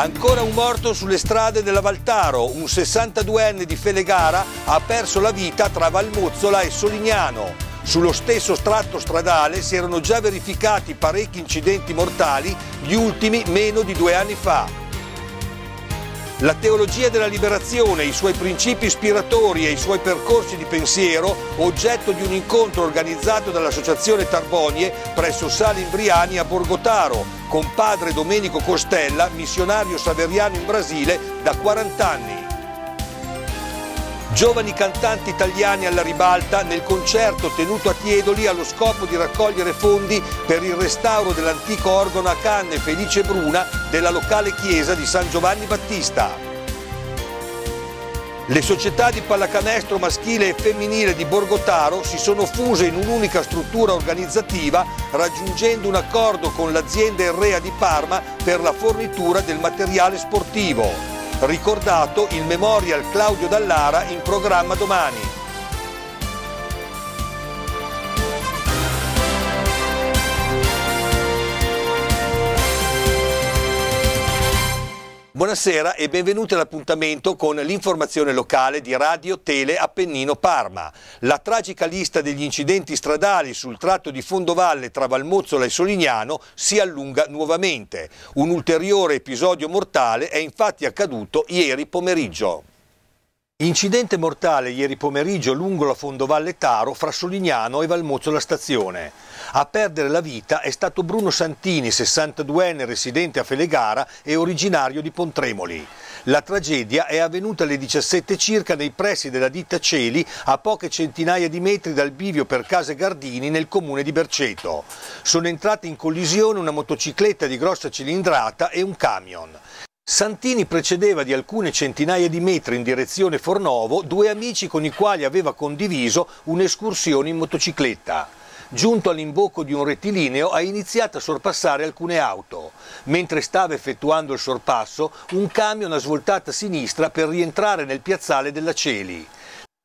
Ancora un morto sulle strade della Valtaro, un 62enne di Felegara ha perso la vita tra Valmozzola e Solignano. Sullo stesso tratto stradale si erano già verificati parecchi incidenti mortali, gli ultimi meno di due anni fa. La teologia della liberazione, i suoi principi ispiratori e i suoi percorsi di pensiero, oggetto di un incontro organizzato dall'Associazione Tarbonie presso Sali Imbriani a Borgotaro, con padre Domenico Costella, missionario saveriano in Brasile da 40 anni giovani cantanti italiani alla ribalta nel concerto tenuto a Tiedoli allo scopo di raccogliere fondi per il restauro dell'antico organo a canne Felice Bruna della locale chiesa di San Giovanni Battista. Le società di pallacanestro maschile e femminile di Borgotaro si sono fuse in un'unica struttura organizzativa raggiungendo un accordo con l'azienda Errea di Parma per la fornitura del materiale sportivo ricordato il Memorial Claudio Dallara in programma domani. Buonasera e benvenuti all'appuntamento con l'informazione locale di Radio Tele Appennino Parma. La tragica lista degli incidenti stradali sul tratto di Fondovalle tra Valmozzola e Solignano si allunga nuovamente. Un ulteriore episodio mortale è infatti accaduto ieri pomeriggio. Incidente mortale ieri pomeriggio lungo la fondovalle Taro fra Solignano e Valmozzo la stazione. A perdere la vita è stato Bruno Santini, 62enne residente a Felegara e originario di Pontremoli. La tragedia è avvenuta alle 17 circa nei pressi della ditta Celi a poche centinaia di metri dal bivio per Case Gardini nel comune di Berceto. Sono entrate in collisione una motocicletta di grossa cilindrata e un camion. Santini precedeva di alcune centinaia di metri in direzione Fornovo due amici con i quali aveva condiviso un'escursione in motocicletta. Giunto all'imbocco di un rettilineo ha iniziato a sorpassare alcune auto. Mentre stava effettuando il sorpasso, un camion ha svoltato a sinistra per rientrare nel piazzale della Celi.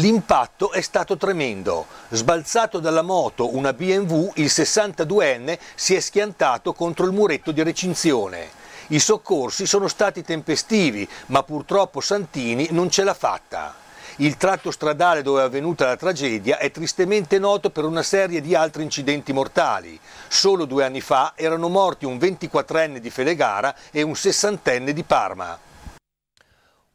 L'impatto è stato tremendo. Sbalzato dalla moto una BMW, il 62enne si è schiantato contro il muretto di recinzione. I soccorsi sono stati tempestivi, ma purtroppo Santini non ce l'ha fatta. Il tratto stradale dove è avvenuta la tragedia è tristemente noto per una serie di altri incidenti mortali. Solo due anni fa erano morti un 24enne di Felegara e un 60enne di Parma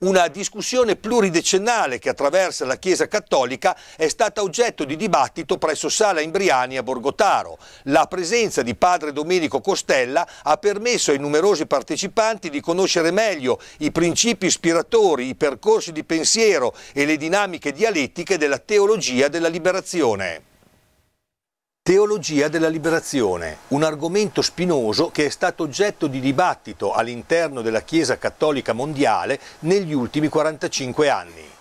una discussione pluridecennale che attraversa la Chiesa Cattolica è stata oggetto di dibattito presso Sala Imbriani a Borgotaro. La presenza di padre Domenico Costella ha permesso ai numerosi partecipanti di conoscere meglio i principi ispiratori, i percorsi di pensiero e le dinamiche dialettiche della teologia della liberazione. Teologia della liberazione, un argomento spinoso che è stato oggetto di dibattito all'interno della Chiesa Cattolica Mondiale negli ultimi 45 anni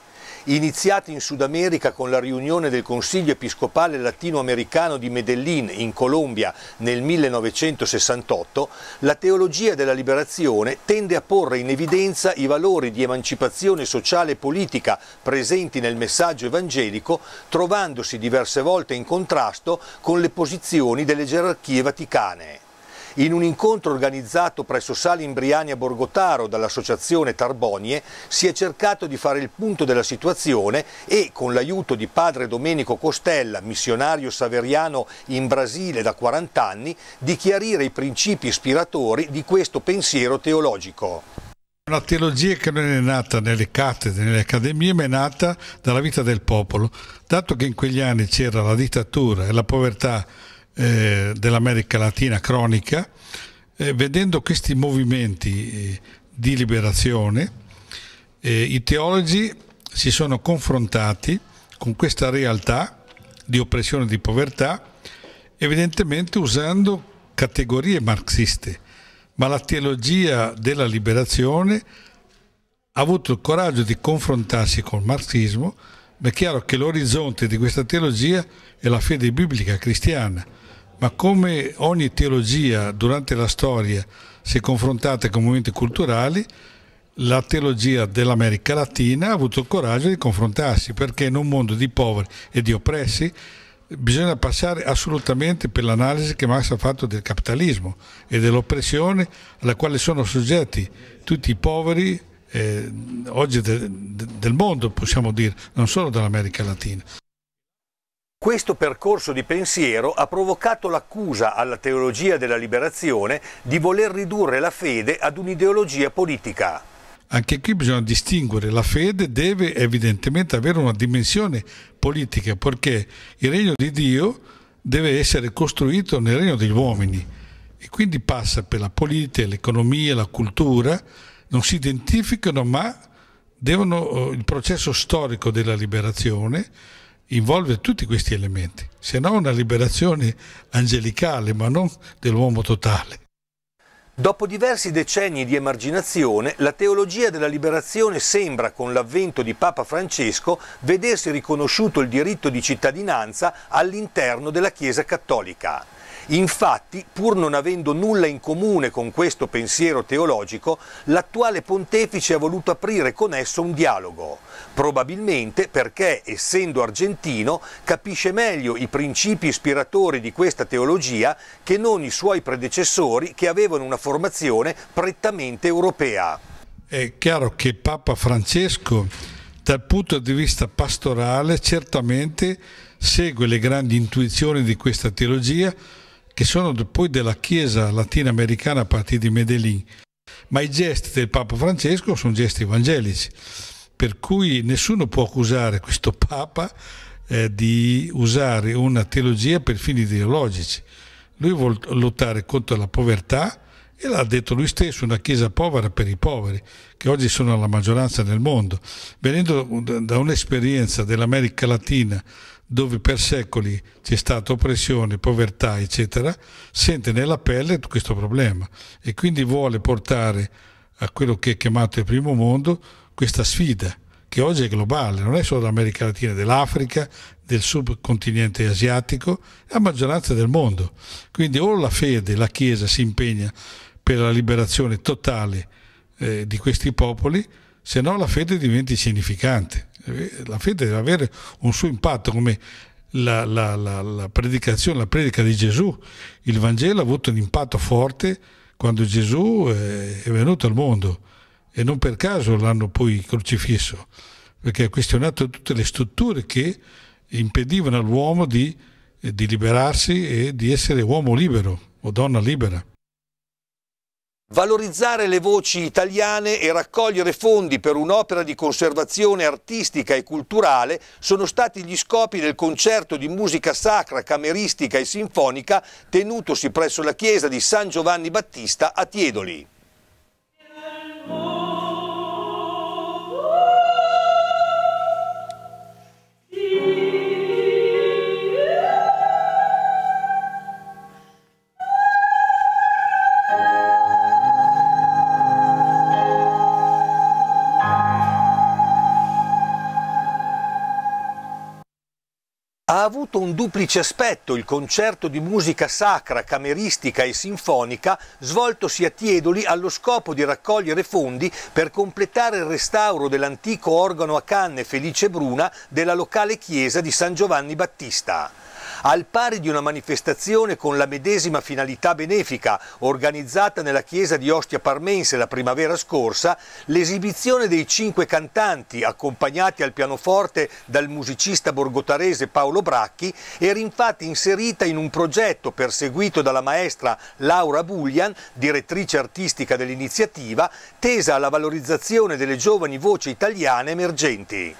iniziati in Sud America con la riunione del Consiglio Episcopale Latinoamericano di Medellín in Colombia nel 1968, la teologia della liberazione tende a porre in evidenza i valori di emancipazione sociale e politica presenti nel messaggio evangelico, trovandosi diverse volte in contrasto con le posizioni delle gerarchie vaticane. In un incontro organizzato presso Sali Imbriani a Borgotaro dall'associazione Tarbonie si è cercato di fare il punto della situazione e con l'aiuto di padre Domenico Costella, missionario saveriano in Brasile da 40 anni, di chiarire i principi ispiratori di questo pensiero teologico. Una teologia che non è nata nelle cattedre, nelle accademie, ma è nata dalla vita del popolo. Dato che in quegli anni c'era la dittatura e la povertà eh, dell'America Latina cronica, eh, vedendo questi movimenti eh, di liberazione, eh, i teologi si sono confrontati con questa realtà di oppressione e di povertà, evidentemente usando categorie marxiste, ma la teologia della liberazione ha avuto il coraggio di confrontarsi col marxismo, ma è chiaro che l'orizzonte di questa teologia è la fede biblica cristiana, ma come ogni teologia durante la storia si è confrontata con movimenti culturali, la teologia dell'America Latina ha avuto il coraggio di confrontarsi perché in un mondo di poveri e di oppressi bisogna passare assolutamente per l'analisi che Marx ha fatto del capitalismo e dell'oppressione alla quale sono soggetti tutti i poveri eh, oggi de, de, del mondo, possiamo dire, non solo dell'America Latina. Questo percorso di pensiero ha provocato l'accusa alla teologia della liberazione di voler ridurre la fede ad un'ideologia politica. Anche qui bisogna distinguere, la fede deve evidentemente avere una dimensione politica perché il regno di Dio deve essere costruito nel regno degli uomini e quindi passa per la politica, l'economia, la cultura, non si identificano ma devono, eh, il processo storico della liberazione involve tutti questi elementi, se no una liberazione angelicale, ma non dell'uomo totale. Dopo diversi decenni di emarginazione, la teologia della liberazione sembra, con l'avvento di Papa Francesco, vedersi riconosciuto il diritto di cittadinanza all'interno della Chiesa cattolica. Infatti, pur non avendo nulla in comune con questo pensiero teologico, l'attuale pontefice ha voluto aprire con esso un dialogo, probabilmente perché, essendo argentino, capisce meglio i principi ispiratori di questa teologia che non i suoi predecessori che avevano una formazione prettamente europea. È chiaro che Papa Francesco, dal punto di vista pastorale, certamente segue le grandi intuizioni di questa teologia, che sono poi della Chiesa latinoamericana a partire di Medellin, ma i gesti del Papa Francesco sono gesti evangelici, per cui nessuno può accusare questo Papa eh, di usare una teologia per fini ideologici. Lui vuole lottare contro la povertà, e l'ha detto lui stesso, una chiesa povera per i poveri, che oggi sono la maggioranza nel mondo. Venendo da un'esperienza dell'America Latina, dove per secoli c'è stata oppressione, povertà, eccetera, sente nella pelle questo problema e quindi vuole portare a quello che è chiamato il primo mondo questa sfida che oggi è globale, non è solo dell'America Latina, dell'Africa, del subcontinente asiatico, è la maggioranza del mondo. Quindi o la fede, la Chiesa si impegna per la liberazione totale eh, di questi popoli, se no la fede diventa significante. Eh, la fede deve avere un suo impatto come la, la, la, la, predicazione, la predica di Gesù. Il Vangelo ha avuto un impatto forte quando Gesù eh, è venuto al mondo e non per caso l'hanno poi crocifisso, perché ha questionato tutte le strutture che impedivano all'uomo di, eh, di liberarsi e di essere uomo libero o donna libera valorizzare le voci italiane e raccogliere fondi per un'opera di conservazione artistica e culturale sono stati gli scopi del concerto di musica sacra, cameristica e sinfonica tenutosi presso la chiesa di San Giovanni Battista a Tiedoli. ha avuto un duplice aspetto il concerto di musica sacra, cameristica e sinfonica svoltosi a Tiedoli allo scopo di raccogliere fondi per completare il restauro dell'antico organo a canne Felice Bruna della locale chiesa di San Giovanni Battista al pari di una manifestazione con la medesima finalità benefica organizzata nella chiesa di Ostia Parmense la primavera scorsa, l'esibizione dei cinque cantanti accompagnati al pianoforte dal musicista borgotarese Paolo Bracchi era infatti inserita in un progetto perseguito dalla maestra Laura Buglian, direttrice artistica dell'iniziativa, tesa alla valorizzazione delle giovani voci italiane emergenti.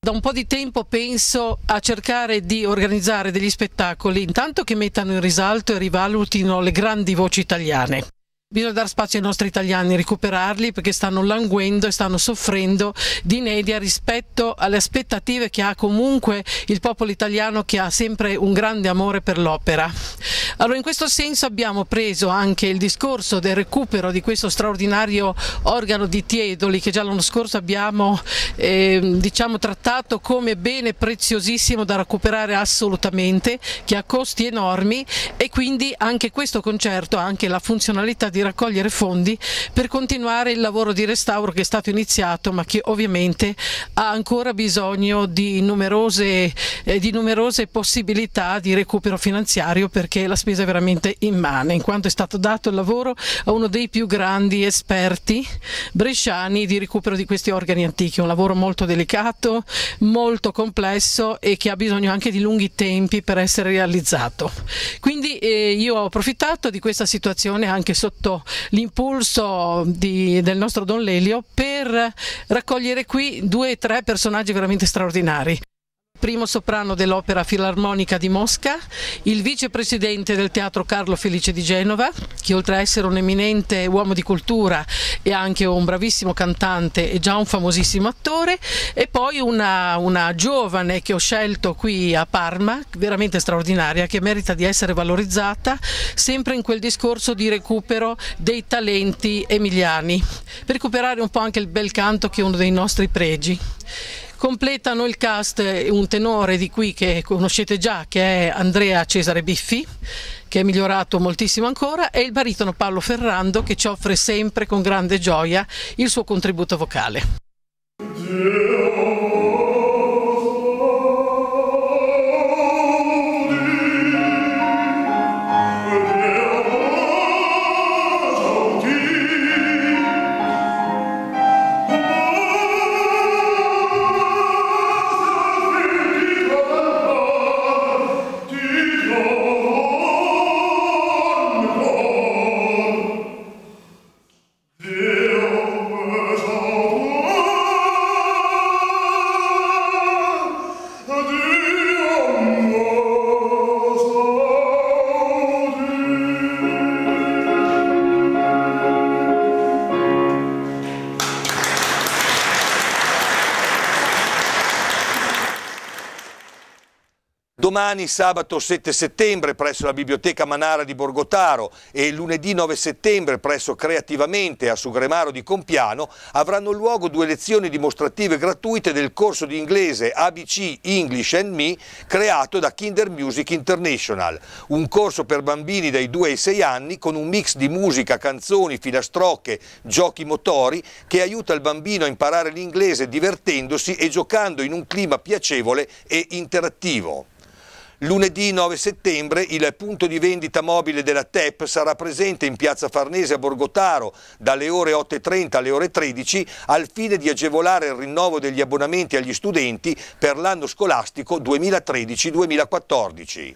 Da un po' di tempo penso a cercare di organizzare degli spettacoli, intanto che mettano in risalto e rivalutino le grandi voci italiane. Bisogna dare spazio ai nostri italiani, recuperarli perché stanno languendo e stanno soffrendo di inedia rispetto alle aspettative che ha comunque il popolo italiano che ha sempre un grande amore per l'opera. Allora in questo senso abbiamo preso anche il discorso del recupero di questo straordinario organo di Tiedoli che già l'anno scorso abbiamo eh, diciamo, trattato come bene preziosissimo da recuperare assolutamente, che ha costi enormi e quindi anche questo concerto ha anche la funzionalità di di raccogliere fondi per continuare il lavoro di restauro che è stato iniziato ma che ovviamente ha ancora bisogno di numerose, eh, di numerose possibilità di recupero finanziario perché la spesa è veramente immane in quanto è stato dato il lavoro a uno dei più grandi esperti bresciani di recupero di questi organi antichi, un lavoro molto delicato, molto complesso e che ha bisogno anche di lunghi tempi per essere realizzato. Quindi eh, io ho approfittato di questa situazione anche sotto avuto l'impulso del nostro Don Lelio per raccogliere qui due o tre personaggi veramente straordinari primo soprano dell'Opera Filarmonica di Mosca, il vicepresidente del Teatro Carlo Felice di Genova, che oltre a essere un eminente uomo di cultura è anche un bravissimo cantante e già un famosissimo attore, e poi una, una giovane che ho scelto qui a Parma, veramente straordinaria, che merita di essere valorizzata, sempre in quel discorso di recupero dei talenti emiliani, per recuperare un po' anche il bel canto che è uno dei nostri pregi. Completano il cast eh, un tenore di qui che conoscete già, che è Andrea Cesare Biffi, che è migliorato moltissimo ancora, e il baritono Paolo Ferrando che ci offre sempre con grande gioia il suo contributo vocale. domani sabato 7 settembre presso la Biblioteca Manara di Borgotaro e lunedì 9 settembre presso Creativamente a Sugremaro di Compiano avranno luogo due lezioni dimostrative gratuite del corso di inglese ABC English and Me creato da Kinder Music International, un corso per bambini dai 2 ai 6 anni con un mix di musica, canzoni, filastrocche, giochi motori che aiuta il bambino a imparare l'inglese divertendosi e giocando in un clima piacevole e interattivo. Lunedì 9 settembre il punto di vendita mobile della TEP sarà presente in piazza Farnese a Borgotaro dalle ore 8.30 alle ore 13 al fine di agevolare il rinnovo degli abbonamenti agli studenti per l'anno scolastico 2013-2014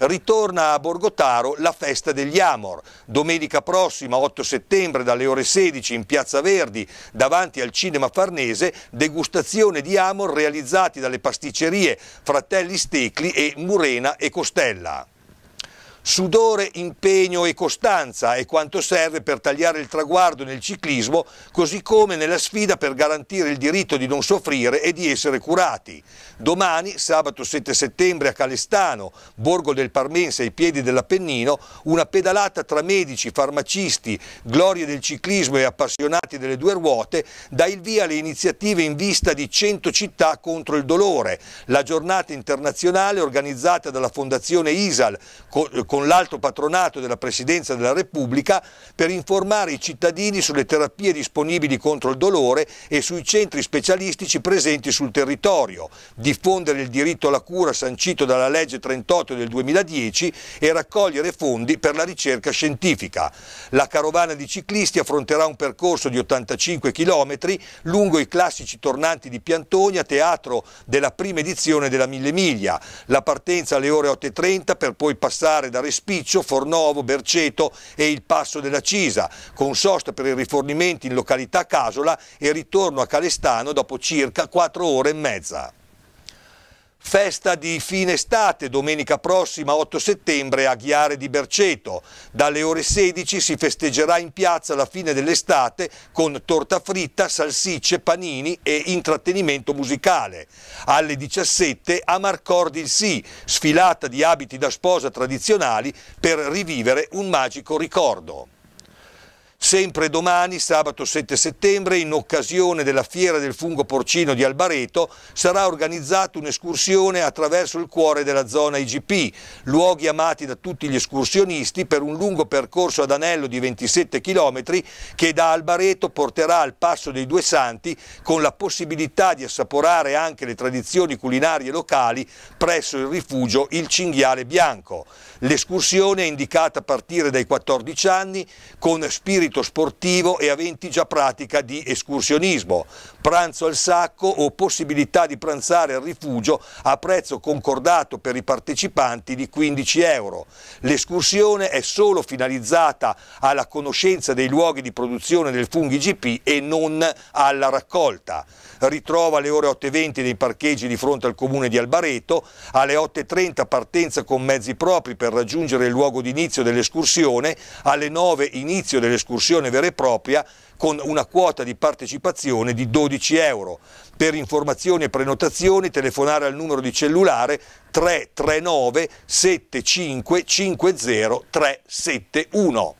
ritorna a Borgotaro la festa degli Amor. Domenica prossima, 8 settembre, dalle ore 16 in Piazza Verdi, davanti al Cinema Farnese, degustazione di Amor realizzati dalle pasticcerie Fratelli Stecli e Murena e Costella. Sudore, impegno e costanza è quanto serve per tagliare il traguardo nel ciclismo, così come nella sfida per garantire il diritto di non soffrire e di essere curati. Domani, sabato 7 settembre a Calestano, borgo del Parmense ai piedi dell'Appennino, una pedalata tra medici, farmacisti, glorie del ciclismo e appassionati delle due ruote dà il via alle iniziative in vista di 100 città contro il dolore, la giornata internazionale organizzata dalla Fondazione ISAL con con l'alto patronato della Presidenza della Repubblica per informare i cittadini sulle terapie disponibili contro il dolore e sui centri specialistici presenti sul territorio, diffondere il diritto alla cura sancito dalla legge 38 del 2010 e raccogliere fondi per la ricerca scientifica. La carovana di ciclisti affronterà un percorso di 85 km lungo i classici tornanti di Piantonia, teatro della prima edizione della Mille Miglia. La partenza alle ore 8.30 per poi passare da Respiccio, Fornovo, Berceto e il Passo della Cisa, con sosta per i rifornimenti in località Casola e ritorno a Calestano dopo circa 4 ore e mezza. Festa di fine estate, domenica prossima 8 settembre a Ghiare di Berceto. Dalle ore 16 si festeggerà in piazza la fine dell'estate con torta fritta, salsicce, panini e intrattenimento musicale. Alle 17 a Marcordi il Sì, sfilata di abiti da sposa tradizionali per rivivere un magico ricordo sempre domani, sabato 7 settembre, in occasione della Fiera del Fungo Porcino di Albareto, sarà organizzata un'escursione attraverso il cuore della zona IGP, luoghi amati da tutti gli escursionisti per un lungo percorso ad anello di 27 km che da Albareto porterà al Passo dei Due Santi con la possibilità di assaporare anche le tradizioni culinarie locali presso il rifugio Il Cinghiale Bianco. L'escursione è indicata a partire dai 14 anni con spirito distrito sportivo e aventi già pratica di escursionismo, pranzo al sacco o possibilità di pranzare al rifugio a prezzo concordato per i partecipanti di 15 euro. L'escursione è solo finalizzata alla conoscenza dei luoghi di produzione del funghi GP e non alla raccolta. Ritrova alle ore 8.20 nei parcheggi di fronte al comune di Albareto, alle 8.30 partenza con mezzi propri per raggiungere il luogo di inizio dell'escursione, alle 9 inizio dell'escursione discussione vera e propria con una quota di partecipazione di 12 euro. Per informazioni e prenotazioni telefonare al numero di cellulare 339 75 50 371.